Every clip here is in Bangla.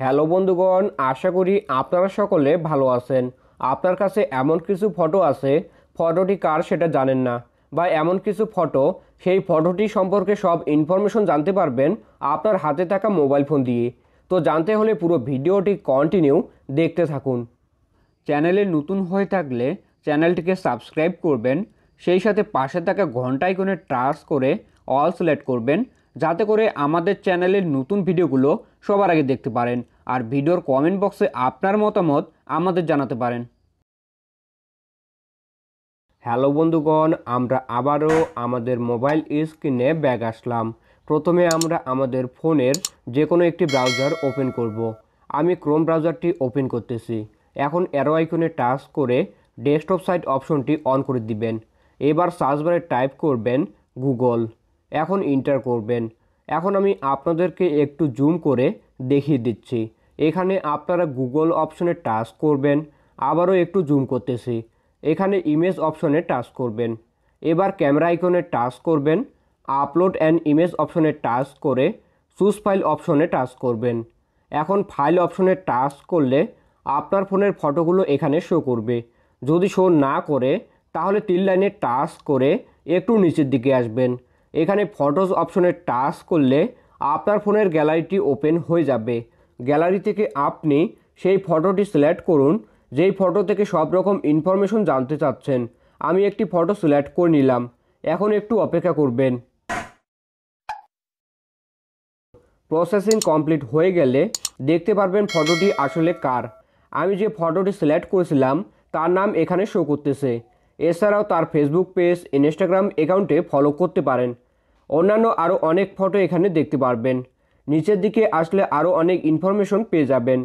হ্যালো বন্ধুগণ আশা করি আপনারা সকলে ভালো আছেন আপনার কাছে এমন কিছু ফটো আছে ফটোটি কার সেটা জানেন না বা এমন কিছু ফটো সেই ফটোটি সম্পর্কে সব ইনফরমেশন জানতে পারবেন আপনার হাতে থাকা মোবাইল ফোন দিয়ে তো জানতে হলে পুরো ভিডিওটি কন্টিনিউ দেখতে থাকুন চ্যানেলে নতুন হয়ে থাকলে চ্যানেলটিকে সাবস্ক্রাইব করবেন সেই সাথে পাশে থাকা ঘন্টায় কোনে ট্রাস করে অল সিলেক্ট করবেন যাতে করে আমাদের চ্যানেলের নতুন ভিডিওগুলো সবার আগে দেখতে পারেন আর ভিডিওর কমেন্ট বক্সে আপনার মতামত আমাদের জানাতে পারেন হ্যালো বন্ধুগণ আমরা আবারও আমাদের মোবাইল স্ক্রিনে ব্যাগ আসলাম প্রথমে আমরা আমাদের ফোনের যে কোনো একটি ব্রাউজার ওপেন করব। আমি ক্রোম ব্রাউজারটি ওপেন করতেছি এখন অ্যারো আইকনে টাচ করে ডেস্কটপ সাইট অপশনটি অন করে দিবেন এবার সার্চবারে টাইপ করবেন গুগল এখন ইন্টার করবেন এখন আমি আপনাদেরকে একটু জুম করে দেখিয়ে দিচ্ছি এখানে আপনারা গুগল অপশনে টাচ করবেন আবারও একটু জুম করতেছি এখানে ইমেজ অপশনে টাচ করবেন এবার ক্যামেরা আইকনে টাচ করবেন আপলোড অ্যান্ড ইমেজ অপশনে টাচ করে সুস ফাইল অপশনে টাচ করবেন এখন ফাইল অপশনে টাচ করলে আপনার ফোনের ফটোগুলো এখানে শো করবে যদি শো না করে তাহলে তিন লাইনে টাচ করে একটু নিচের দিকে আসবেন এখানে ফটোস অপশনে টাচ করলে আপনার ফোনের গ্যালারিটি ওপেন হয়ে যাবে গ্যালারি থেকে আপনি সেই ফটোটি সিলেক্ট করুন যেই ফটো থেকে সব রকম ইনফরমেশন জানতে চাচ্ছেন আমি একটি ফটো সিলেক্ট করে নিলাম এখন একটু অপেক্ষা করবেন প্রসেসিং কমপ্লিট হয়ে গেলে দেখতে পারবেন ফটোটি আসলে কার আমি যে ফটোটি সিলেক্ট করেছিলাম তার নাম এখানে শো করতেছে এছাড়াও তার ফেসবুক পেজ ইনস্টাগ্রাম অ্যাকাউন্টে ফলো করতে পারেন অন্যান্য আরও অনেক ফটো এখানে দেখতে পারবেন নিচের দিকে আসলে আরও অনেক ইনফরমেশন পেয়ে যাবেন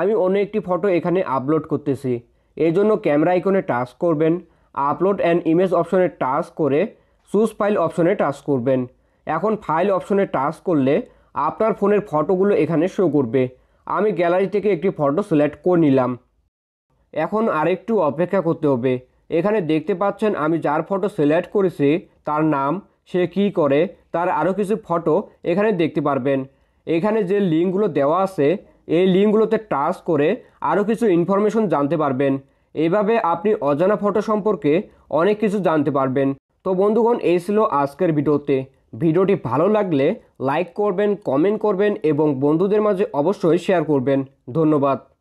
আমি অন্য একটি ফটো এখানে আপলোড করতেছি এই জন্য ক্যামেরা আইকনে টাচ করবেন আপলোড অ্যান্ড ইমেজ অপশনে টাচ করে সুস ফাইল অপশনে টাচ করবেন এখন ফাইল অপশনে টাচ করলে আপনার ফোনের ফটোগুলো এখানে শো করবে আমি গ্যালারি থেকে একটি ফটো সিলেক্ট করে নিলাম এখন আরেকটু অপেক্ষা করতে হবে এখানে দেখতে পাচ্ছেন আমি যার ফটো সিলেক্ট করেছি তার নাম সে কি করে তার আরও কিছু ফটো এখানে দেখতে পারবেন এখানে যে লিঙ্কগুলো দেওয়া আছে এই লিঙ্কগুলোতে টাচ করে আরও কিছু ইনফরমেশন জানতে পারবেন এইভাবে আপনি অজানা ফটো সম্পর্কে অনেক কিছু জানতে পারবেন তো বন্ধুগণ এই ছিল আজকের ভিডিওতে ভিডিওটি ভালো লাগলে লাইক করবেন কমেন্ট করবেন এবং বন্ধুদের মাঝে অবশ্যই শেয়ার করবেন ধন্যবাদ